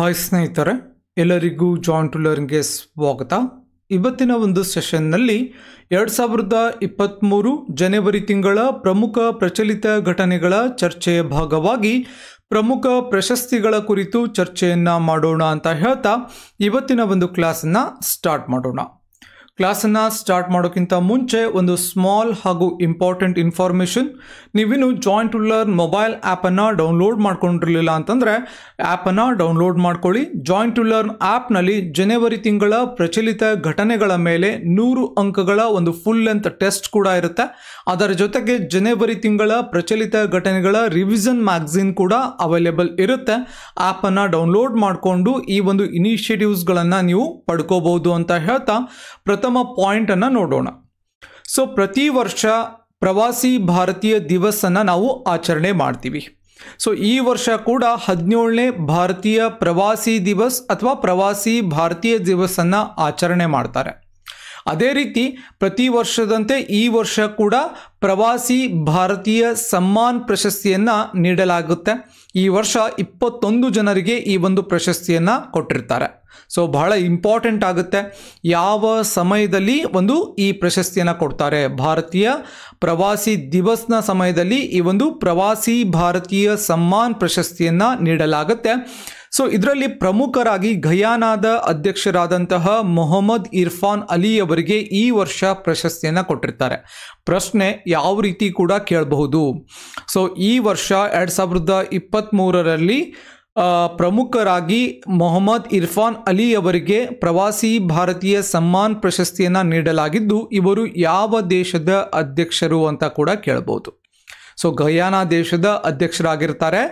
hi ಸ್ನೇಹಿತರೆ ಎಲ್ಲರಿಗೂ John ಲರ್ನ್ಗೆ ಸ್ವಾಗತ ಇವತ್ತಿನ ಒಂದು ಸೆಷನ್ನಲ್ಲಿ ಎರಡು ಸಾವಿರದ ಇಪ್ಪತ್ತ್ಮೂರು ಜನವರಿ ತಿಂಗಳ ಪ್ರಮುಖ ಪ್ರಚಲಿತ ಘಟನೆಗಳ ಚರ್ಚೆಯ ಭಾಗವಾಗಿ ಪ್ರಮುಖ ಪ್ರಶಸ್ತಿಗಳ ಕುರಿತು ಚರ್ಚೆಯನ್ನು ಮಾಡೋಣ ಅಂತ ಹೇಳ್ತಾ ಇವತ್ತಿನ ಒಂದು ಕ್ಲಾಸನ್ನು ಸ್ಟಾರ್ಟ್ ಮಾಡೋಣ ಕ್ಲಾಸನ್ನು ಸ್ಟಾರ್ಟ್ ಮಾಡೋಕ್ಕಿಂತ ಮುಂಚೆ ಒಂದು ಸ್ಮಾಲ್ ಹಾಗೂ ಇಂಪಾರ್ಟೆಂಟ್ ಇನ್ಫಾರ್ಮೇಷನ್ ನೀವಿನ್ನು ಜಾಯಿಂಟ್ ಟುಲ್ಲರ್ ಮೊಬೈಲ್ ಆ್ಯಪನ್ನು ಡೌನ್ಲೋಡ್ ಮಾಡ್ಕೊಂಡಿರಲಿಲ್ಲ ಅಂತಂದರೆ ಆ್ಯಪನ್ನು ಡೌನ್ಲೋಡ್ ಮಾಡ್ಕೊಳ್ಳಿ ಜಾಯಿಂಟ್ ಲರ್ನ್ ಆ್ಯಪ್ನಲ್ಲಿ ಜನವರಿ ತಿಂಗಳ ಪ್ರಚಲಿತ ಘಟನೆಗಳ ಮೇಲೆ ನೂರು ಅಂಕಗಳ ಒಂದು ಫುಲ್ ಲೆಂತ್ ಟೆಸ್ಟ್ ಕೂಡ ಇರುತ್ತೆ ಅದರ ಜೊತೆಗೆ ಜನವರಿ ತಿಂಗಳ ಪ್ರಚಲಿತ ಘಟನೆಗಳ ರಿವಿಷನ್ ಮ್ಯಾಗ್ಝಿನ್ ಕೂಡ ಅವೈಲೇಬಲ್ ಇರುತ್ತೆ ಆ್ಯಪನ್ನು ಡೌನ್ಲೋಡ್ ಮಾಡಿಕೊಂಡು ಈ ಒಂದು ಇನಿಷಿಯೇಟಿವ್ಸ್ಗಳನ್ನು ನೀವು ಪಡ್ಕೋಬಹುದು ಅಂತ ಹೇಳ್ತಾ ಪ್ರಥಮ ಪಾಯಿಂಟ್ ಅನ್ನ ನೋಡೋಣ ಸೊ ಪ್ರತಿ ವರ್ಷ ಪ್ರವಾಸಿ ಭಾರತೀಯ ದಿವಸನ್ನು ನಾವು ಆಚರಣೆ ಮಾಡ್ತೀವಿ ಸೊ ಈ ವರ್ಷ ಕೂಡ ಹದಿನೇಳನೇ ಭಾರತೀಯ ಪ್ರವಾಸಿ ದಿವಸ್ ಅಥವಾ ಪ್ರವಾಸಿ ಭಾರತೀಯ ದಿವಸನ್ನು ಆಚರಣೆ ಮಾಡ್ತಾರೆ ಅದೇ ರೀತಿ ಪ್ರತಿ ವರ್ಷದಂತೆ ಈ ವರ್ಷ ಕೂಡ ಪ್ರವಾಸಿ ಭಾರತೀಯ ಸಮ್ಮಾನ್ ಪ್ರಶಸ್ತಿಯನ್ನು ನೀಡಲಾಗುತ್ತೆ ಈ ವರ್ಷ ಇಪ್ಪತ್ತೊಂದು ಜನರಿಗೆ ಈ ಒಂದು ಪ್ರಶಸ್ತಿಯನ್ನು ಕೊಟ್ಟಿರ್ತಾರೆ ಸೊ ಬಹಳ ಇಂಪಾರ್ಟೆಂಟ್ ಆಗುತ್ತೆ ಯಾವ ಸಮಯದಲ್ಲಿ ಒಂದು ಈ ಪ್ರಶಸ್ತಿಯನ್ನು ಕೊಡ್ತಾರೆ ಭಾರತೀಯ ಪ್ರವಾಸಿ ದಿವಸ್ನ ಸಮಯದಲ್ಲಿ ಈ ಒಂದು ಪ್ರವಾಸಿ ಭಾರತೀಯ ಸಮ್ಮಾನ್ ಪ್ರಶಸ್ತಿಯನ್ನು ನೀಡಲಾಗುತ್ತೆ ಸೊ ಇದರಲ್ಲಿ ಪ್ರಮುಖರಾಗಿ ಗಯಾನಾದ ಅಧ್ಯಕ್ಷರಾದಂತಹ ಮೊಹಮ್ಮದ್ ಇರ್ಫಾನ್ ಅಲಿ ಅವರಿಗೆ ಈ ವರ್ಷ ಪ್ರಶಸ್ತಿಯನ್ನು ಕೊಟ್ಟಿರ್ತಾರೆ ಪ್ರಶ್ನೆ ಯಾವ ರೀತಿ ಕೂಡ ಕೇಳಬಹುದು ಸೊ ಈ ವರ್ಷ ಎರಡು ಸಾವಿರದ ಇಪ್ಪತ್ತ್ಮೂರರಲ್ಲಿ ಪ್ರಮುಖರಾಗಿ ಮೊಹಮ್ಮದ್ ಇರ್ಫಾನ್ ಅಲಿ ಅವರಿಗೆ ಪ್ರವಾಸಿ ಭಾರತೀಯ ಸಮ್ಮಾನ್ ಪ್ರಶಸ್ತಿಯನ್ನು ನೀಡಲಾಗಿದ್ದು ಇವರು ಯಾವ ದೇಶದ ಅಧ್ಯಕ್ಷರು ಅಂತ ಕೂಡ ಕೇಳಬಹುದು ಸೊ ಗಯಾನಾ ದೇಶದ ಅಧ್ಯಕ್ಷರಾಗಿರ್ತಾರೆ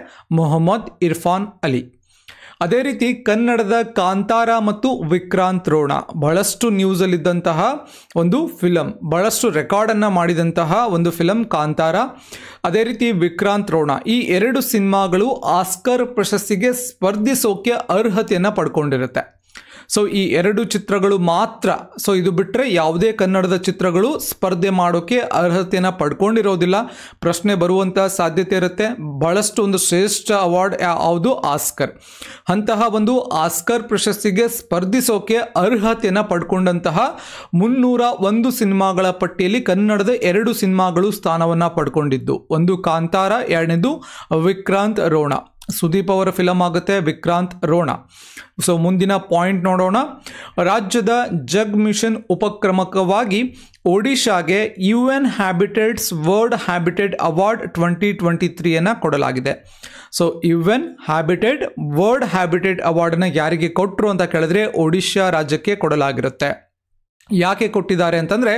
ಮೊಹಮ್ಮದ್ ಇರ್ಫಾನ್ ಅಲಿ ಅದೇ ರೀತಿ ಕನ್ನಡದ ಕಾಂತಾರ ಮತ್ತು ವಿಕ್ರಾಂತ್ ರೋಣ ಬಹಳಷ್ಟು ನ್ಯೂಸಲ್ಲಿದ್ದಂತಹ ಒಂದು ಫಿಲಮ್ ಬಹಳಷ್ಟು ರೆಕಾರ್ಡನ್ನು ಮಾಡಿದಂತಹ ಒಂದು ಫಿಲಂ ಕಾಂತಾರ ಅದೇ ರೀತಿ ವಿಕ್ರಾಂತ್ ರೋಣ ಈ ಎರಡು ಸಿನಿಮಾಗಳು ಆಸ್ಕರ್ ಪ್ರಶಸ್ತಿಗೆ ಸ್ಪರ್ಧಿಸೋಕೆ ಅರ್ಹತೆಯನ್ನು ಪಡ್ಕೊಂಡಿರುತ್ತೆ ಸೊ ಈ ಎರಡು ಚಿತ್ರಗಳು ಮಾತ್ರ ಸೊ ಇದು ಬಿಟ್ಟರೆ ಯಾವುದೇ ಕನ್ನಡದ ಚಿತ್ರಗಳು ಸ್ಪರ್ಧೆ ಮಾಡೋಕ್ಕೆ ಅರ್ಹತೆಯನ್ನು ಪಡ್ಕೊಂಡಿರೋದಿಲ್ಲ ಪ್ರಶ್ನೆ ಬರುವಂತಹ ಸಾಧ್ಯತೆ ಇರುತ್ತೆ ಬಹಳಷ್ಟು ಒಂದು ಶ್ರೇಷ್ಠ ಅವಾರ್ಡ್ ಯಾವುದು ಆಸ್ಕರ್ ಅಂತಹ ಒಂದು ಆಸ್ಕರ್ ಪ್ರಶಸ್ತಿಗೆ ಸ್ಪರ್ಧಿಸೋಕೆ ಅರ್ಹತೆಯನ್ನು ಪಡ್ಕೊಂಡಂತಹ ಮುನ್ನೂರ ಒಂದು ಸಿನಿಮಾಗಳ ಪಟ್ಟಿಯಲ್ಲಿ ಕನ್ನಡದ ಎರಡು ಸಿನಿಮಾಗಳು ಸ್ಥಾನವನ್ನು ಪಡ್ಕೊಂಡಿದ್ದು ಒಂದು ಕಾಂತಾರ ಎರಡನೇದು ವಿಕ್ರಾಂತ್ ರೋಣ ಸುದೀಪ್ ಅವರ ಫಿಲಮ್ ಆಗುತ್ತೆ ವಿಕ್ರಾಂತ್ ರೋಣ ಸೊ ಮುಂದಿನ ಪಾಯಿಂಟ್ ನೋಡೋಣ ರಾಜ್ಯದ ಜಗ್ ಮಿಷನ್ ಉಪಕ್ರಮಕವಾಗಿ ಒಡಿಶಾಗೆ U N habitats world habitat award twenty twenty ತ್ರೀಯನ್ನು ಕೊಡಲಾಗಿದೆ so U N habitat world habitat ಅವಾರ್ಡನ್ನು ಯಾರಿಗೆ ಕೊಟ್ಟರು ಅಂತ ಕೇಳಿದ್ರೆ ಒಡಿಶಾ ರಾಜ್ಯಕ್ಕೆ ಕೊಡಲಾಗಿರುತ್ತೆ ಯಾಕೆ ಕೊಟ್ಟಿದ್ದಾರೆ ಅಂತಂದರೆ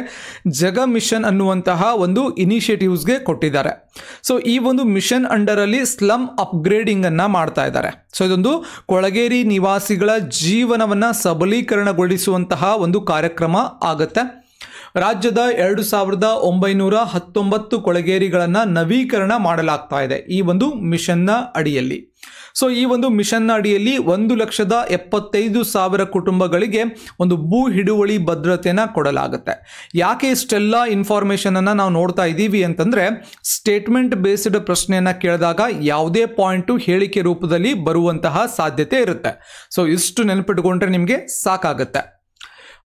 ಜಗ ಮಿಷನ್ ಅನ್ನುವಂತಹ ಒಂದು ಇನಿಷಿಯೇಟಿವ್ಸ್ಗೆ ಕೊಟ್ಟಿದ್ದಾರೆ ಸೊ ಈ ಒಂದು ಮಿಷನ್ ಅಂಡರಲ್ಲಿ ಸ್ಲಮ್ ಅಪ್ಗ್ರೇಡಿಂಗನ್ನು ಮಾಡ್ತಾ ಇದ್ದಾರೆ ಸೊ ಇದೊಂದು ಕೊಳಗೇರಿ ನಿವಾಸಿಗಳ ಜೀವನವನ್ನು ಸಬಲೀಕರಣಗೊಳಿಸುವಂತಹ ಒಂದು ಕಾರ್ಯಕ್ರಮ ಆಗುತ್ತೆ ರಾಜ್ಯದ ಎರಡು ಸಾವಿರದ ಒಂಬೈನೂರ ಹತ್ತೊಂಬತ್ತು ಕೊಳಗೇರಿಗಳನ್ನು ನವೀಕರಣ ಮಾಡಲಾಗ್ತಾ ಇದೆ ಈ ಒಂದು ಮಿಷನ್ನ ಅಡಿಯಲ್ಲಿ ಸೊ ಈ ಒಂದು ಮಿಷನ್ ಅಡಿಯಲ್ಲಿ ಒಂದು ಲಕ್ಷದ ಎಪ್ಪತ್ತೈದು ಸಾವಿರ ಕುಟುಂಬಗಳಿಗೆ ಒಂದು ಭೂ ಹಿಡುವಳಿ ಭದ್ರತೆಯನ್ನು ಕೊಡಲಾಗುತ್ತೆ ಯಾಕೆ ಇಷ್ಟೆಲ್ಲ ಇನ್ಫಾರ್ಮೇಷನನ್ನು ನಾವು ನೋಡ್ತಾ ಇದ್ದೀವಿ ಅಂತಂದರೆ ಸ್ಟೇಟ್ಮೆಂಟ್ ಬೇಸ್ಡ್ ಪ್ರಶ್ನೆಯನ್ನು ಕೇಳಿದಾಗ ಯಾವುದೇ ಪಾಯಿಂಟು ಹೇಳಿಕೆ ರೂಪದಲ್ಲಿ ಬರುವಂತಹ ಸಾಧ್ಯತೆ ಇರುತ್ತೆ ಸೊ ಇಷ್ಟು ನೆನಪಿಟ್ಕೊಂಡ್ರೆ ನಿಮಗೆ ಸಾಕಾಗುತ್ತೆ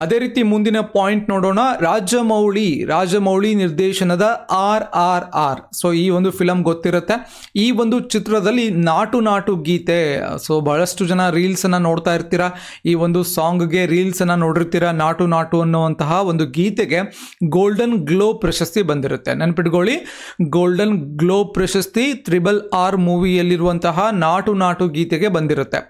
ಅದೇ ರೀತಿ ಮುಂದಿನ ಪಾಯಿಂಟ್ ನೋಡೋಣ ರಾಜಮೌಳಿ ರಾಜಮೌಳಿ ನಿರ್ದೇಶನದ ಆರ್ ಆರ್ ಆರ್ ಸೊ ಈ ಒಂದು ಫಿಲಮ್ ಗೊತ್ತಿರುತ್ತೆ ಈ ಒಂದು ಚಿತ್ರದಲ್ಲಿ ನಾಟು ನಾಟು ಗೀತೆ ಸೊ ಬಹಳಷ್ಟು ಜನ ರೀಲ್ಸನ್ನು ನೋಡ್ತಾ ಇರ್ತೀರಾ ಈ ಒಂದು ಸಾಂಗ್ಗೆ ರೀಲ್ಸನ್ನು ನೋಡಿರ್ತೀರ ನಾಟು ನಾಟು ಅನ್ನುವಂತಹ ಒಂದು ಗೀತೆಗೆ ಗೋಲ್ಡನ್ ಗ್ಲೋಬ್ ಪ್ರಶಸ್ತಿ ಬಂದಿರುತ್ತೆ ನೆನ್ಪಿಟ್ಕೊಳ್ಳಿ ಗೋಲ್ಡನ್ ಗ್ಲೋಬ್ ಪ್ರಶಸ್ತಿ ತ್ರಿಬಲ್ ಆರ್ ಮೂವಿಯಲ್ಲಿರುವಂತಹ ನಾಟು ನಾಟು ಗೀತೆಗೆ ಬಂದಿರುತ್ತೆ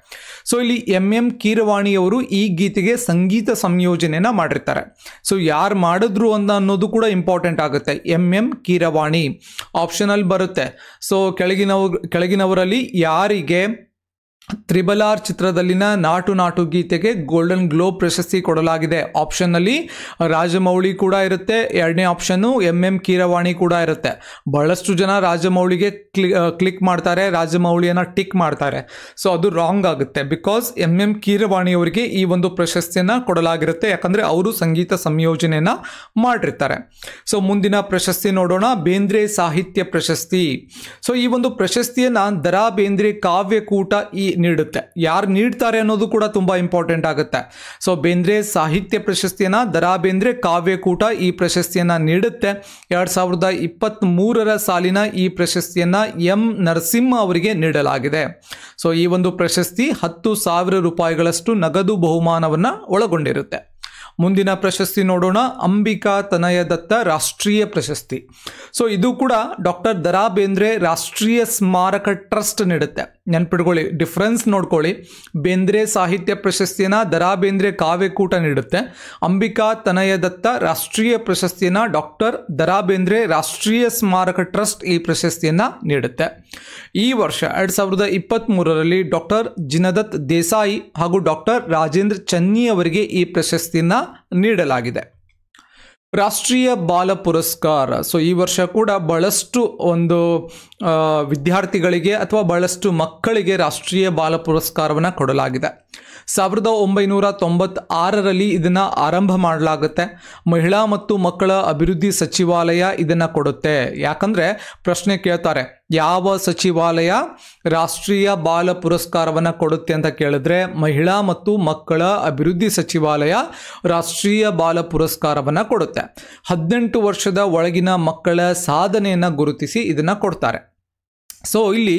ಸೊ ಇಲ್ಲಿ ಎಂ ಎಂ ಕೀರವಾಣಿಯವರು ಈ ಗೀತೆಗೆ ಸಂಗೀತ ಸಂಯೋಜನೆ ಮಾಡಿರ್ತಾರೆ ಸೊ ಯಾರು ಮಾಡಿದ್ರು ಅಂತ ಅನ್ನೋದು ಕೂಡ ಇಂಪಾರ್ಟೆಂಟ್ ಆಗುತ್ತೆ ಎಂ ಎಂ ಕೀರವಾಣಿ ಆಪ್ಷನಲ್ಲಿ ಬರುತ್ತೆ ಸೊ ಕೆಳಗಿನವ್ರು ಕೆಳಗಿನವರಲ್ಲಿ ಯಾರಿಗೆ ತ್ರಿಬಲ್ ಆರ್ ಚಿತ್ರದಲ್ಲಿನ ನಾಟು ನಾಟು ಗೀತೆಗೆ ಗೋಲ್ಡನ್ ಗ್ಲೋಬ್ ಪ್ರಶಸ್ತಿ ಕೊಡಲಾಗಿದೆ ಆಪ್ಷನ್ನಲ್ಲಿ ರಾಜಮೌಳಿ ಕೂಡ ಇರುತ್ತೆ ಎರಡನೇ ಆಪ್ಷನ್ನು ಎಂ ಎಂ ಕೀರವಾಣಿ ಕೂಡ ಇರುತ್ತೆ ಬಹಳಷ್ಟು ಜನ ರಾಜಮೌಳಿಗೆ ಕ್ಲಿ ಕ್ಲಿಕ್ ಮಾಡ್ತಾರೆ ರಾಜಮೌಳಿಯನ್ನು ಟಿಕ್ ಮಾಡ್ತಾರೆ ಸೊ ಅದು ರಾಂಗ್ ಆಗುತ್ತೆ ಬಿಕಾಸ್ ಎಂ ಎಂ ಕೀರವಾಣಿಯವರಿಗೆ ಈ ಒಂದು ಪ್ರಶಸ್ತಿಯನ್ನು ಕೊಡಲಾಗಿರುತ್ತೆ ಯಾಕಂದರೆ ಅವರು ಸಂಗೀತ ಸಂಯೋಜನೆಯನ್ನು ಮಾಡಿರ್ತಾರೆ ಸೊ ಮುಂದಿನ ಪ್ರಶಸ್ತಿ ನೋಡೋಣ ಬೇಂದ್ರೆ ಸಾಹಿತ್ಯ ಪ್ರಶಸ್ತಿ ಸೊ ಈ ಒಂದು ಪ್ರಶಸ್ತಿಯನ್ನು ದರಾ ಬೇಂದ್ರೆ ಕಾವ್ಯಕೂಟ ಈ ನೀಡುತ್ತೆ ಯಾರು ನೀಡ್ತಾರೆ ಅನ್ನೋದು ಕೂಡ ತುಂಬ ಇಂಪಾರ್ಟೆಂಟ್ ಆಗುತ್ತೆ ಸೊ ಬೇಂದ್ರೆ ಸಾಹಿತ್ಯ ಪ್ರಶಸ್ತಿಯನ್ನು ದರಾ ಬೇಂದ್ರೆ ಕಾವ್ಯಕೂಟ ಈ ಪ್ರಶಸ್ತಿಯನ್ನು ನೀಡುತ್ತೆ ಎರಡು ಸಾವಿರದ ಇಪ್ಪತ್ತ್ಮೂರರ ಸಾಲಿನ ಈ ಪ್ರಶಸ್ತಿಯನ್ನು ಎಂ ನರಸಿಂಹ ಅವರಿಗೆ ನೀಡಲಾಗಿದೆ ಸೊ ಈ ಒಂದು ಪ್ರಶಸ್ತಿ ಹತ್ತು ಸಾವಿರ ರೂಪಾಯಿಗಳಷ್ಟು ನಗದು ಬಹುಮಾನವನ್ನು ಒಳಗೊಂಡಿರುತ್ತೆ ಮುಂದಿನ ಪ್ರಶಸ್ತಿ ನೋಡೋಣ ಅಂಬಿಕಾ ತನಯದತ್ತ ರಾಷ್ಟ್ರೀಯ ಪ್ರಶಸ್ತಿ ಸೊ ಇದು ಕೂಡ ಡಾಕ್ಟರ್ ದರಾ ಬೇಂದ್ರೆ ರಾಷ್ಟ್ರೀಯ ಸ್ಮಾರಕ ಟ್ರಸ್ಟ್ ನೀಡುತ್ತೆ ನೆನ್ಪಿಟ್ಕೊಳ್ಳಿ ಡಿಫ್ರೆನ್ಸ್ ನೋಡ್ಕೊಳ್ಳಿ ಬೇಂದ್ರೆ ಸಾಹಿತ್ಯ ಪ್ರಶಸ್ತಿಯನ್ನು ದರಾ ಬೇಂದ್ರೆ ಕಾವ್ಯಕೂಟ ನೀಡುತ್ತೆ ಅಂಬಿಕಾ ತನಯದತ್ತ ರಾಷ್ಟ್ರೀಯ ಪ್ರಶಸ್ತಿಯನ್ನು ಡಾಕ್ಟರ್ ದರಾ ಬೇಂದ್ರೆ ರಾಷ್ಟ್ರೀಯ ಸ್ಮಾರಕ ಟ್ರಸ್ಟ್ ಈ ಪ್ರಶಸ್ತಿಯನ್ನು ನೀಡುತ್ತೆ ಈ ವರ್ಷ ಎರಡು ಸಾವಿರದ ಇಪ್ಪತ್ತ್ಮೂರರಲ್ಲಿ ಡಾಕ್ಟರ್ ಜಿನದತ್ ದೇಸಾಯಿ ಹಾಗೂ ಡಾಕ್ಟರ್ ರಾಜೇಂದ್ರ ಚನ್ನಿ ಅವರಿಗೆ ಈ ಪ್ರಶಸ್ತಿಯನ್ನು ನೀಡಲಾಗಿದೆ ರಾಷ್ಟ್ರೀಯ ಬಾಲ ಪುರಸ್ಕಾರ ಸೊ ಈ ವರ್ಷ ಕೂಡ ಬಹಳಷ್ಟು ಒಂದು ವಿದ್ಯಾರ್ಥಿಗಳಿಗೆ ಅಥವಾ ಬಹಳಷ್ಟು ಮಕ್ಕಳಿಗೆ ರಾಷ್ಟ್ರೀಯ ಬಾಲ ಪುರಸ್ಕಾರವನ್ನು ಕೊಡಲಾಗಿದೆ ಸಾವಿರದ ಒಂಬೈನೂರ ತೊಂಬತ್ತಾರರಲ್ಲಿ ಇದನ್ನು ಆರಂಭ ಮಾಡಲಾಗುತ್ತೆ ಮಹಿಳಾ ಮತ್ತು ಮಕ್ಕಳ ಅಭಿವೃದ್ಧಿ ಸಚಿವಾಲಯ ಇದನ್ನು ಕೊಡುತ್ತೆ ಯಾಕಂದರೆ ಪ್ರಶ್ನೆ ಕೇಳ್ತಾರೆ ಯಾವ ಸಚಿವಾಲಯ ರಾಷ್ಟ್ರೀಯ ಬಾಲ ಪುರಸ್ಕಾರವನ್ನು ಕೊಡುತ್ತೆ ಅಂತ ಕೇಳಿದ್ರೆ ಮಹಿಳಾ ಮತ್ತು ಮಕ್ಕಳ ಅಭಿವೃದ್ಧಿ ಸಚಿವಾಲಯ ರಾಷ್ಟ್ರೀಯ ಬಾಲ ಪುರಸ್ಕಾರವನ್ನು ಕೊಡುತ್ತೆ ಹದಿನೆಂಟು ವರ್ಷದ ಒಳಗಿನ ಮಕ್ಕಳ ಸಾಧನೆಯನ್ನು ಗುರುತಿಸಿ ಇದನ್ನು ಕೊಡ್ತಾರೆ ಸೊ ಇಲ್ಲಿ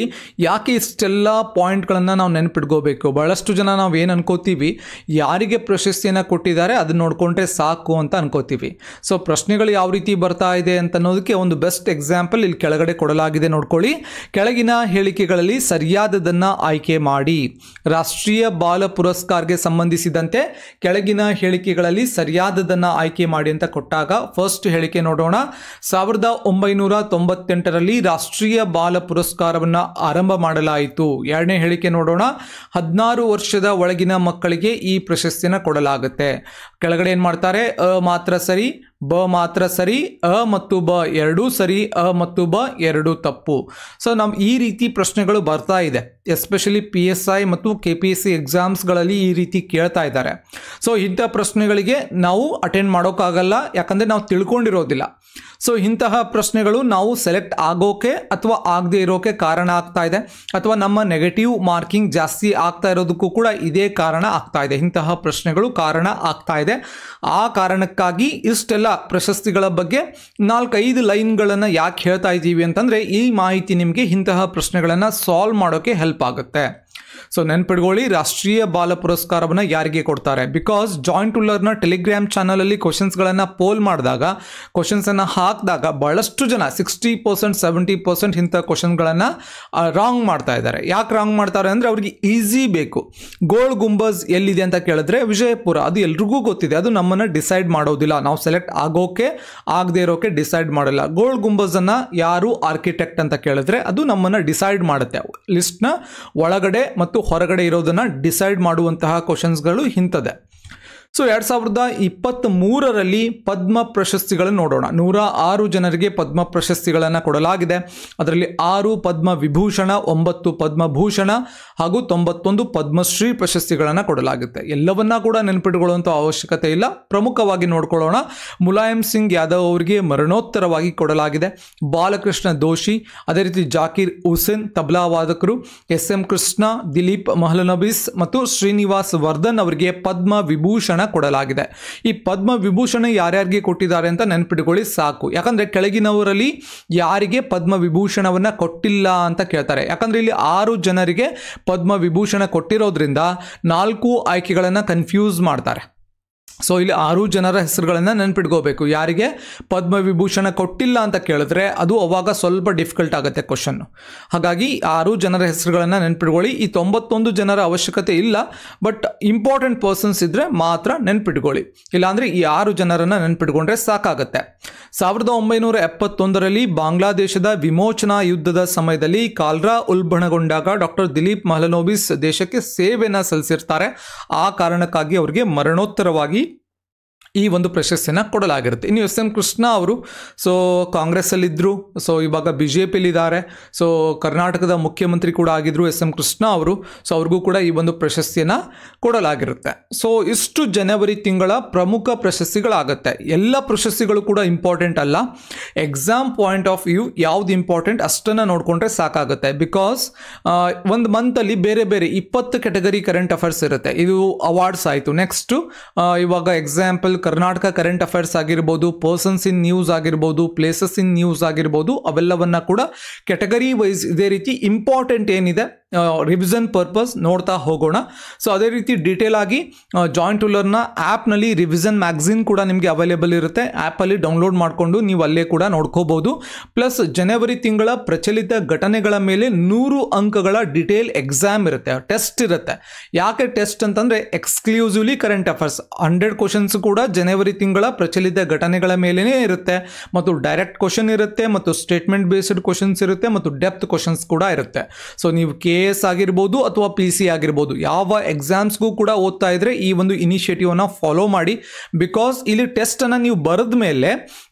ಯಾಕೆ ಇಷ್ಟೆಲ್ಲ ಪಾಯಿಂಟ್ಗಳನ್ನು ನಾವು ನೆನಪಿಟ್ಕೋಬೇಕು ಭಾಳಷ್ಟು ಜನ ನಾವು ಏನು ಅನ್ಕೋತೀವಿ ಯಾರಿಗೆ ಪ್ರಶಸ್ತಿಯನ್ನು ಕೊಟ್ಟಿದ್ದಾರೆ ಅದನ್ನ ನೋಡಿಕೊಂಡ್ರೆ ಸಾಕು ಅಂತ ಅನ್ಕೋತೀವಿ ಸೊ ಪ್ರಶ್ನೆಗಳು ಯಾವ ರೀತಿ ಬರ್ತಾ ಇದೆ ಅಂತ ಅನ್ನೋದಕ್ಕೆ ಒಂದು ಬೆಸ್ಟ್ ಎಕ್ಸಾಂಪಲ್ ಇಲ್ಲಿ ಕೆಳಗಡೆ ಕೊಡಲಾಗಿದೆ ನೋಡ್ಕೊಳ್ಳಿ ಕೆಳಗಿನ ಹೇಳಿಕೆಗಳಲ್ಲಿ ಸರಿಯಾದದನ್ನು ಆಯ್ಕೆ ಮಾಡಿ ರಾಷ್ಟ್ರೀಯ ಬಾಲ ಪುರಸ್ಕಾರ್ಗೆ ಸಂಬಂಧಿಸಿದಂತೆ ಕೆಳಗಿನ ಹೇಳಿಕೆಗಳಲ್ಲಿ ಸರಿಯಾದದನ್ನು ಆಯ್ಕೆ ಮಾಡಿ ಅಂತ ಕೊಟ್ಟಾಗ ಫಸ್ಟ್ ಹೇಳಿಕೆ ನೋಡೋಣ ಸಾವಿರದ ಒಂಬೈನೂರ ತೊಂಬತ್ತೆಂಟರಲ್ಲಿ ರಾಷ್ಟ್ರೀಯ ಬಾಲ ಪುರಸ್ಕಾರ ಪುರಸ್ಕಾರವನ್ನು ಆರಂಭ ಮಾಡಲಾಯಿತು ಎರಡನೇ ಹೇಳಿಕೆ ನೋಡೋಣ ಹದಿನಾರು ವರ್ಷದ ಒಳಗಿನ ಮಕ್ಕಳಿಗೆ ಈ ಪ್ರಶಸ್ತಿಯನ್ನು ಕೊಡಲಾಗುತ್ತೆ ಕೆಳಗಡೆ ಏನು ಮಾಡ್ತಾರೆ ಅ ಮಾತ್ರ ಸರಿ ಬ ಮಾತ್ರ ಸರಿ ಅ ಮತ್ತು ಬ ಎರಡೂ ಸರಿ ಅ ಮತ್ತು ಬ ಎರಡು ತಪ್ಪು ಸೊ ನಮ್ಮ ಈ ರೀತಿ ಪ್ರಶ್ನೆಗಳು ಬರ್ತಾ ಇದೆ ಎಸ್ಪೆಷಲಿ ಪಿ ಎಸ್ ಐ ಮತ್ತು ಕೆ ಪಿ ಎಸ್ ಸಿ ಎಕ್ಸಾಮ್ಸ್ಗಳಲ್ಲಿ ಈ ರೀತಿ ಕೇಳ್ತಾ ಇದ್ದಾರೆ ಸೊ ಇಂಥ ಪ್ರಶ್ನೆಗಳಿಗೆ ನಾವು ಅಟೆಂಡ್ ಮಾಡೋಕ್ಕಾಗಲ್ಲ ಯಾಕಂದರೆ ನಾವು ತಿಳ್ಕೊಂಡಿರೋದಿಲ್ಲ ಸೊ ಇಂತಹ ಪ್ರಶ್ನೆಗಳು ನಾವು ಸೆಲೆಕ್ಟ್ ಆಗೋಕೆ ಅಥವಾ ಆಗದೆ ಇರೋಕೆ ಕಾರಣ ಆಗ್ತಾ ಇದೆ ಅಥವಾ ನಮ್ಮ ನೆಗೆಟಿವ್ ಮಾರ್ಕಿಂಗ್ ಜಾಸ್ತಿ ಆಗ್ತಾ ಇರೋದಕ್ಕೂ ಕೂಡ ಇದೇ ಕಾರಣ ಆಗ್ತಾ ಇದೆ ಇಂತಹ ಪ್ರಶ್ನೆಗಳು ಕಾರಣ ಆಗ್ತಾ ಇದೆ ಆ ಕಾರಣಕ್ಕಾಗಿ ಇಷ್ಟೆಲ್ಲ ಪ್ರಶಸ್ತಿಗಳ ಬಗ್ಗೆ ನಾಲ್ಕೈದು ಲೈನ್ಗಳನ್ನು ಯಾಕೆ ಹೇಳ್ತಾ ಇದ್ದೀವಿ ಅಂತಂದರೆ ಈ ಮಾಹಿತಿ ನಿಮಗೆ ಇಂತಹ ಪ್ರಶ್ನೆಗಳನ್ನು ಸಾಲ್ವ್ ಮಾಡೋಕ್ಕೆ ಹೆಲ್ಪ್ ಆಗುತ್ತೆ ಸೊ ನೆನ್ಪಿಡ್ಕೊಳ್ಳಿ ರಾಷ್ಟ್ರೀಯ ಬಾಲ ಪುರಸ್ಕಾರವನ್ನು ಯಾರಿಗೆ ಕೊಡ್ತಾರೆ ಬಿಕಾಸ್ ಜಾಯಿಂಟ್ ಉಲ್ಲರ್ನ ಟೆಲಿಗ್ರಾಮ್ ಚಾನಲಲ್ಲಿ ಕ್ವಶನ್ಸ್ಗಳನ್ನು ಪೋಲ್ ಮಾಡಿದಾಗ ಕ್ವಶನ್ಸನ್ನು ಹಾಕಿದಾಗ ಬಹಳಷ್ಟು ಜನ ಸಿಕ್ಸ್ಟಿ ಪರ್ಸೆಂಟ್ ಸೆವೆಂಟಿ ಪರ್ಸೆಂಟ್ ಇಂಥ ಕ್ವಶನ್ಗಳನ್ನು ರಾಂಗ್ ಮಾಡ್ತಾ ಇದ್ದಾರೆ ಯಾಕೆ ರಾಂಗ್ ಮಾಡ್ತಾರೆ ಅಂದರೆ ಅವ್ರಿಗೆ ಈಸಿ ಬೇಕು ಗೋಲ್ಡ್ ಗುಂಬಸ್ ಎಲ್ಲಿದೆ ಅಂತ ಕೇಳಿದ್ರೆ ವಿಜಯಪುರ ಅದು ಎಲ್ರಿಗೂ ಗೊತ್ತಿದೆ ಅದು ನಮ್ಮನ್ನು ಡಿಸೈಡ್ ಮಾಡೋದಿಲ್ಲ ನಾವು ಸೆಲೆಕ್ಟ್ ಆಗೋಕೆ ಆಗದೆ ಇರೋಕೆ ಡಿಸೈಡ್ ಮಾಡಲ್ಲ ಗೋಲ್ಡ್ ಗುಂಬಜನ್ನು ಯಾರು ಆರ್ಕಿಟೆಕ್ಟ್ ಅಂತ ಕೇಳಿದ್ರೆ ಅದು ನಮ್ಮನ್ನು ಡಿಸೈಡ್ ಮಾಡುತ್ತೆ ನ ಒಳಗಡೆ ಮತ್ತು ಹೊರಗಡೆ ಇರೋದನ್ನ ಡಿಸೈಡ್ ಮಾಡುವಂತಹ ಗಳು ಇಂತದೆ ಸೊ ಎರಡು ಸಾವಿರದ ಇಪ್ಪತ್ತ್ ಮೂರರಲ್ಲಿ ಪದ್ಮ ಪ್ರಶಸ್ತಿಗಳನ್ನು ನೋಡೋಣ ನೂರ ಆರು ಜನರಿಗೆ ಪದ್ಮ ಪ್ರಶಸ್ತಿಗಳನ್ನು ಕೊಡಲಾಗಿದೆ ಅದರಲ್ಲಿ ಆರು ಪದ್ಮ ವಿಭೂಷಣ ಒಂಬತ್ತು ಪದ್ಮಭೂಷಣ ಹಾಗೂ ತೊಂಬತ್ತೊಂದು ಪದ್ಮಶ್ರೀ ಪ್ರಶಸ್ತಿಗಳನ್ನು ಕೊಡಲಾಗುತ್ತೆ ಎಲ್ಲವನ್ನ ಕೂಡ ನೆನಪಿಟ್ಟುಕೊಳ್ಳುವಂಥ ಅವಶ್ಯಕತೆ ಇಲ್ಲ ಪ್ರಮುಖವಾಗಿ ನೋಡ್ಕೊಳ್ಳೋಣ ಮುಲಾಯಂ ಸಿಂಗ್ ಯಾದವ್ ಅವರಿಗೆ ಮರಣೋತ್ತರವಾಗಿ ಕೊಡಲಾಗಿದೆ ಬಾಲಕೃಷ್ಣ ದೋಷಿ ಅದೇ ರೀತಿ ಜಾಕೀರ್ ಹುಸೇನ್ ತಬ್ಲಾ ವಾದಕರು ಎಸ್ ಎಂ ಕೃಷ್ಣ ದಿಲೀಪ್ ಮಹಲನಬೀಸ್ ಮತ್ತು ಶ್ರೀನಿವಾಸ್ ವರ್ಧನ್ ಅವರಿಗೆ ಪದ್ಮ ವಿಭೂಷಣ ಕೊಡಲಾಗಿದೆ ಈ ಪದ್ಮ ವಿಭೂಷಣ ಯಾರ್ಯಾರಿಗೆ ಕೊಟ್ಟಿದ್ದಾರೆ ಅಂತ ನೆನಪಿಟ್ಕೊಳ್ಳಿ ಸಾಕು ಯಾಕಂದರೆ ಕೆಳಗಿನವರಲ್ಲಿ ಯಾರಿಗೆ ಪದ್ಮ ವಿಭೂಷಣವನ್ನು ಕೊಟ್ಟಿಲ್ಲ ಅಂತ ಕೇಳ್ತಾರೆ ಯಾಕಂದರೆ ಇಲ್ಲಿ ಆರು ಜನರಿಗೆ ಪದ್ಮ ವಿಭೂಷಣ ಕೊಟ್ಟಿರೋದ್ರಿಂದ ನಾಲ್ಕು ಆಯ್ಕೆಗಳನ್ನು ಕನ್ಫ್ಯೂಸ್ ಮಾಡ್ತಾರೆ ಸೊ ಇಲ್ಲಿ ಆರು ಜನರ ಹೆಸರುಗಳನ್ನು ನೆನ್ಪಿಟ್ಕೋಬೇಕು ಯಾರಿಗೆ ಪದ್ಮವಿಭೂಷಣ ಕೊಟ್ಟಿಲ್ಲ ಅಂತ ಕೇಳಿದ್ರೆ ಅದು ಅವಾಗ ಸ್ವಲ್ಪ ಡಿಫಿಕಲ್ಟ್ ಆಗುತ್ತೆ ಕ್ವಶನ್ನು ಹಾಗಾಗಿ ಆರು ಜನರ ಹೆಸರುಗಳನ್ನು ನೆನ್ಪಿಟ್ಕೊಳ್ಳಿ ಈ ತೊಂಬತ್ತೊಂದು ಜನರ ಅವಶ್ಯಕತೆ ಇಲ್ಲ ಬಟ್ ಇಂಪಾರ್ಟೆಂಟ್ ಪರ್ಸನ್ಸ್ ಇದ್ದರೆ ಮಾತ್ರ ನೆನ್ಪಿಟ್ಕೊಳ್ಳಿ ಇಲ್ಲಾಂದರೆ ಈ ಆರು ಜನರನ್ನು ನೆನ್ಪಿಟ್ಕೊಂಡ್ರೆ ಸಾಕಾಗುತ್ತೆ ಸಾವಿರದ ಒಂಬೈನೂರ ಎಪ್ಪತ್ತೊಂದರಲ್ಲಿ ಬಾಂಗ್ಲಾದೇಶದ ವಿಮೋಚನಾ ಯುದ್ಧದ ಸಮಯದಲ್ಲಿ ಕಾಲ್ರಾ ಉಲ್ಬಣಗೊಂಡಾಗ ಡಾಕ್ಟರ್ ದಿಲೀಪ್ ಮಹಲನೋಬಿಸ್ ದೇಶಕ್ಕೆ ಸೇವೆಯನ್ನು ಸಲ್ಲಿಸಿರ್ತಾರೆ ಆ ಕಾರಣಕ್ಕಾಗಿ ಅವರಿಗೆ ಮರಣೋತ್ತರವಾಗಿ ಈ ಒಂದು ಪ್ರಶಸ್ತಿಯನ್ನು ಕೊಡಲಾಗಿರುತ್ತೆ ಇನ್ನು ಎಸ್ ಎಂ ಕೃಷ್ಣ ಅವರು ಸೊ ಕಾಂಗ್ರೆಸ್ಸಲ್ಲಿದ್ದರು ಸೊ ಇವಾಗ ಬಿ ಜೆ ಪಿಲಿದ್ದಾರೆ ಸೊ ಕರ್ನಾಟಕದ ಮುಖ್ಯಮಂತ್ರಿ ಕೂಡ ಆಗಿದ್ದರು ಎಸ್ ಎಂ ಕೃಷ್ಣ ಅವರು ಸೊ ಅವ್ರಿಗೂ ಕೂಡ ಈ ಒಂದು ಪ್ರಶಸ್ತಿಯನ್ನು ಕೊಡಲಾಗಿರುತ್ತೆ ಸೊ ಇಷ್ಟು ಜನವರಿ ತಿಂಗಳ ಪ್ರಮುಖ ಪ್ರಶಸ್ತಿಗಳಾಗುತ್ತೆ ಎಲ್ಲ ಪ್ರಶಸ್ತಿಗಳು ಕೂಡ ಇಂಪಾರ್ಟೆಂಟ್ ಅಲ್ಲ ಎಕ್ಸಾಮ್ ಪಾಯಿಂಟ್ ಆಫ್ ವ್ಯೂ ಯಾವುದು ಇಂಪಾರ್ಟೆಂಟ್ ಅಷ್ಟನ್ನು ನೋಡಿಕೊಂಡ್ರೆ ಸಾಕಾಗುತ್ತೆ ಬಿಕಾಸ್ ಒಂದು ಮಂತಲ್ಲಿ ಬೇರೆ ಬೇರೆ ಇಪ್ಪತ್ತು ಕ್ಯಾಟಗರಿ ಕರೆಂಟ್ ಅಫೇರ್ಸ್ ಇರುತ್ತೆ ಇದು ಅವಾರ್ಡ್ಸ್ ಆಯಿತು ನೆಕ್ಸ್ಟು ಇವಾಗ ಎಕ್ಸಾಂಪಲ್ ಕರ್ನಾಟಕ ಕರೆಂಟ್ ಅಫೇರ್ಸ್ ಆಗಿರ್ಬೋದು ಪರ್ಸನ್ಸ್ ಇನ್ ನ್ಯೂಸ್ ಆಗಿರ್ಬೋದು ಪ್ಲೇಸಸ್ ಇನ್ ನ್ಯೂಸ್ ಆಗಿರ್ಬೋದು ಅವೆಲ್ಲವನ್ನ ಕೂಡ ಕ್ಯಾಟಗರಿ ವೈಸ್ ಇದೇ ರೀತಿ ಇಂಪಾರ್ಟೆಂಟ್ ಏನಿದೆ ರಿವಿಸನ್ ಪರ್ಪಸ್ ನೋಡ್ತಾ ಹೋಗೋಣ ಸೊ ಅದೇ ರೀತಿ ಡೀಟೇಲ್ ಆಗಿ ಜಾಯಿಂಟ್ ಟೂಲರ್ನ ಆ್ಯಪ್ನಲ್ಲಿ ರಿವಿಸನ್ ಮ್ಯಾಗ್ಝಿನ್ ಕೂಡ ನಿಮಗೆ ಅವೈಲೇಬಲ್ ಇರುತ್ತೆ ಆ್ಯಪಲ್ಲಿ ಡೌನ್ಲೋಡ್ ಮಾಡಿಕೊಂಡು ನೀವು ಅಲ್ಲೇ ಕೂಡ ನೋಡ್ಕೋಬೋದು ಪ್ಲಸ್ ಜನವರಿ ತಿಂಗಳ ಪ್ರಚಲಿತ ಘಟನೆಗಳ ಮೇಲೆ ನೂರು ಅಂಕಗಳ ಡಿಟೇಲ್ ಎಕ್ಸಾಮ್ ಇರುತ್ತೆ ಟೆಸ್ಟ್ ಇರುತ್ತೆ ಯಾಕೆ ಟೆಸ್ಟ್ ಅಂತಂದರೆ exclusively current affairs hundred questions ಕೂಡ ಜನವರಿ ತಿಂಗಳ ಪ್ರಚಲಿತ ಘಟನೆಗಳ ಮೇಲೇ ಇರುತ್ತೆ ಮತ್ತು ಡೈರೆಕ್ಟ್ ಕ್ವಶನ್ ಇರುತ್ತೆ ಮತ್ತು ಸ್ಟೇಟ್ಮೆಂಟ್ ಬೇಸ್ಡ್ ಕ್ವಶನ್ಸ್ ಇರುತ್ತೆ ಮತ್ತು ಡೆಪ್ತ್ ಕ್ವಶನ್ಸ್ ಕೂಡ ಇರುತ್ತೆ ಸೊ ನೀವು ಕೆ ಎಸ್ ಆಗಿರ್ಬೋದು ಅಥವಾ ಪಿ ಸಿ ಆಗಿರ್ಬೋದು ಯಾವ ಎಕ್ಸಾಮ್ಸ್ಗೂ ಕೂಡ ಓದ್ತಾ ಇದ್ರೆ ಈ ಒಂದು ಅನ್ನ ಫಾಲೋ ಮಾಡಿ ಬಿಕಾಸ್ ಇಲ್ಲಿ ಟೆಸ್ಟ್ ಅನ್ನ ನೀವು ಬರೆದ ಮೇಲೆ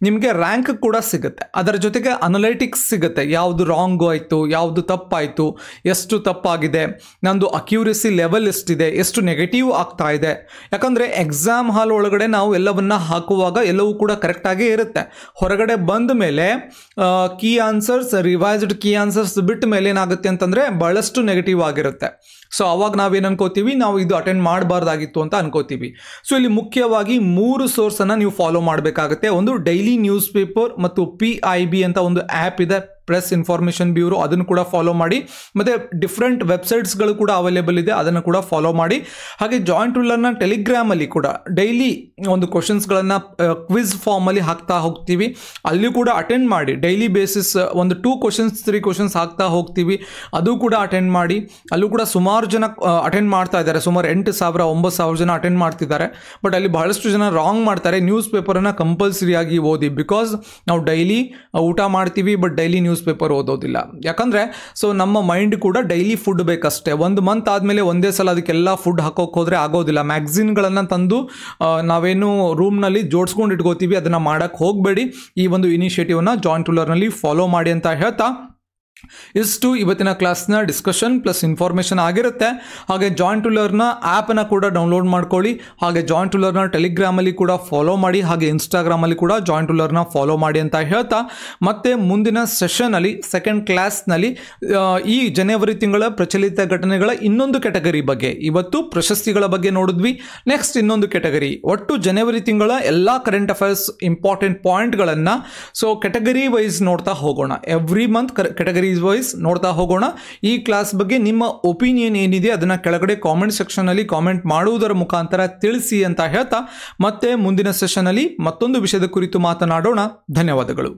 ನಿಮಗೆ ರ್ಯಾಂಕ್ ಕೂಡ ಸಿಗುತ್ತೆ ಅದರ ಜೊತೆಗೆ ಅನಲೈಟಿಕ್ಸ್ ಸಿಗುತ್ತೆ ಯಾವುದು ರಾಂಗ್ ಆಯಿತು ಯಾವುದು ತಪ್ಪಾಯಿತು ಎಷ್ಟು ತಪ್ಪಾಗಿದೆ ನಂದು ಅಕ್ಯೂರೆಸಿ ಲೆವೆಲ್ ಎಷ್ಟಿದೆ ಎಷ್ಟು ನೆಗೆಟಿವ್ ಆಗ್ತಾ ಇದೆ ಯಾಕಂದ್ರೆ ಎಕ್ಸಾಮ್ ಹಾಲ್ ಒಳಗಡೆ ನಾವು ಎಲ್ಲವನ್ನ ಹಾಕುವಾಗ ಎಲ್ಲವೂ ಕೂಡ ಆಗಿ ಇರುತ್ತೆ ಹೊರಗಡೆ ಬಂದ ಮೇಲೆ key answers revised key answers ಬಿಟ್ಟ ಮೇಲೆ ಏನಾಗುತ್ತೆ ಅಂತಂದ್ರೆ ಬಹಳಷ್ಟು ನೆಗೆಟಿವ್ ಆಗಿರುತ್ತೆ ಸೊ ಅವಾಗ ನಾವೇನು ಅನ್ಕೋತೀವಿ ನಾವು ಇದು ಅಟೆಂಡ್ ಮಾಡಬಾರ್ದಾಗಿತ್ತು ಅಂತ ಅನ್ಕೋತೀವಿ ಸೊ ಇಲ್ಲಿ ಮುಖ್ಯವಾಗಿ ಮೂರು ಸೋರ್ಸನ್ನು ನೀವು ಫಾಲೋ ಮಾಡಬೇಕಾಗುತ್ತೆ ಒಂದು ಡೈಲಿ ನ್ಯೂಸ್ ಪೇಪರ್ ಮತ್ತು ಪಿ ಐ ಬಿ ಅಂತ ಒಂದು ಆ್ಯಪ್ ಇದೆ ಪ್ರೆಸ್ ಇನ್ಫಾರ್ಮೇಷನ್ ಬ್ಯೂರೋ ಅದನ್ನು ಕೂಡ ಫಾಲೋ ಮಾಡಿ ಮತ್ತು ಡಿಫ್ರೆಂಟ್ ವೆಬ್ಸೈಟ್ಸ್ಗಳು ಕೂಡ ಅವೈಲೇಬಲ್ ಇದೆ ಅದನ್ನು ಕೂಡ ಫಾಲೋ ಮಾಡಿ ಹಾಗೆ ಜಾಯಿಂಟ್ ರೂಲರ್ನ ಟೆಲಿಗ್ರಾಮಲ್ಲಿ ಕೂಡ ಡೈಲಿ ಒಂದು ಕ್ವಶನ್ಸ್ಗಳನ್ನು ಕ್ವಿಜ್ ಫಾರ್ಮಲ್ಲಿ ಹಾಕ್ತಾ ಹೋಗ್ತೀವಿ ಅಲ್ಲಿ ಕೂಡ ಅಟೆಂಡ್ ಮಾಡಿ ಡೈಲಿ ಬೇಸಿಸ್ ಒಂದು ಟೂ ಕ್ವಶನ್ಸ್ ತ್ರೀ ಕ್ವಶನ್ಸ್ ಹಾಕ್ತಾ ಹೋಗ್ತೀವಿ ಅದು ಕೂಡ ಅಟೆಂಡ್ ಮಾಡಿ ಅಲ್ಲೂ ಕೂಡ ಸುಮಾರು ಜನ ಅಟೆಂಡ್ ಮಾಡ್ತಾ ಇದ್ದಾರೆ ಸುಮಾರು ಎಂಟು ಸಾವಿರ ಒಂಬತ್ತು ಸಾವಿರ ಜನ ಅಟೆಂಡ್ ಮಾಡ್ತಿದ್ದಾರೆ ಬಟ್ ಅಲ್ಲಿ ಬಹಳಷ್ಟು ಜನ ರಾಂಗ್ ಮಾಡ್ತಾರೆ ನ್ಯೂಸ್ ಪೇಪರನ್ನು ಕಂಪಲ್ಸರಿಯಾಗಿ ಓದಿ ಬಿಕಾಸ್ ನಾವು ಡೈಲಿ ಊಟ ಮಾಡ್ತೀವಿ but daily news newspaper ಓದೋದಿಲ್ಲ ಯಾಕಂದರೆ ಸೊ ನಮ್ಮ ಮೈಂಡ್ ಕೂಡ ಡೈಲಿ ಫುಡ್ ಬೇಕಷ್ಟೇ ಒಂದು ಮಂತ್ ಆದಮೇಲೆ ಒಂದೇ ಸಲ ಅದಕ್ಕೆಲ್ಲ ಫುಡ್ ಹಾಕೋಕೆ ಹೋದರೆ ಆಗೋದಿಲ್ಲ ಮ್ಯಾಗ್ಝಿನ್ಗಳನ್ನು ತಂದು ನಾವೇನು ರೂಮ್ನಲ್ಲಿ ಜೋಡಿಸ್ಕೊಂಡು ಇಟ್ಕೋತೀವಿ ಅದನ್ನು ಮಾಡೋಕ್ಕೆ ಹೋಗಬೇಡಿ ಈ ಒಂದು ಇನಿಷಿಯೇಟಿವ್ನ ಜಾಯಿಂಟ್ ಟೂಲರ್ನಲ್ಲಿ ಫಾಲೋ ಮಾಡಿ ಅಂತ ಹೇಳ್ತಾ ಇಷ್ಟು ಇವತ್ತಿನ ಕ್ಲಾಸ್ನ ಡಿಸ್ಕಷನ್ ಪ್ಲಸ್ ಇನ್ಫಾರ್ಮೇಷನ್ ಆಗಿರುತ್ತೆ ಹಾಗೆ ಜಾಯಿಂಟ್ ಲರ್ನ ಆ್ಯಪನ್ನ ಕೂಡ ಡೌನ್ಲೋಡ್ ಮಾಡ್ಕೊಳ್ಳಿ ಹಾಗೆ ಜಾಯಿಂಟ್ ಲರ್ನ ಟೆಲಿಗ್ರಾಮಲ್ಲಿ ಕೂಡ ಫಾಲೋ ಮಾಡಿ ಹಾಗೆ ಇನ್ಸ್ಟಾಗ್ರಾಮಲ್ಲಿ ಕೂಡ ಜಾಯಿಂಟ್ ಲರ್ನ ಫಾಲೋ ಮಾಡಿ ಅಂತ ಹೇಳ್ತಾ ಮತ್ತೆ ಮುಂದಿನ ಸೆಷನಲ್ಲಿ ಸೆಕೆಂಡ್ ಕ್ಲಾಸ್ನಲ್ಲಿ ಈ ಜನವರಿ ತಿಂಗಳ ಪ್ರಚಲಿತ ಘಟನೆಗಳ ಇನ್ನೊಂದು ಕೆಟಗರಿ ಬಗ್ಗೆ ಇವತ್ತು ಪ್ರಶಸ್ತಿಗಳ ಬಗ್ಗೆ ನೋಡಿದ್ವಿ ನೆಕ್ಸ್ಟ್ ಇನ್ನೊಂದು ಕೆಟಗರಿ ಒಟ್ಟು ಜನವರಿ ತಿಂಗಳ ಎಲ್ಲ ಕರೆಂಟ್ ಅಫೇರ್ಸ್ ಇಂಪಾರ್ಟೆಂಟ್ ಪಾಯಿಂಟ್ಗಳನ್ನು ಸೊ ಕೆಟಗರಿ ವೈಸ್ ನೋಡ್ತಾ ಹೋಗೋಣ every month category categories wise ನೋಡ್ತಾ ಹೋಗೋಣ ಈ ಕ್ಲಾಸ್ ಬಗ್ಗೆ ನಿಮ್ಮ ಒಪಿನಿಯನ್ ಏನಿದೆ ಅದನ್ನು ಕೆಳಗಡೆ ಕಾಮೆಂಟ್ ಅಲ್ಲಿ ಕಾಮೆಂಟ್ ಮಾಡುವುದರ ಮುಖಾಂತರ ತಿಳಿಸಿ ಅಂತ ಹೇಳ್ತಾ ಮತ್ತೆ ಮುಂದಿನ ಸೆಷನಲ್ಲಿ ಮತ್ತೊಂದು ವಿಷಯದ ಕುರಿತು ಮಾತನಾಡೋಣ ಧನ್ಯವಾದಗಳು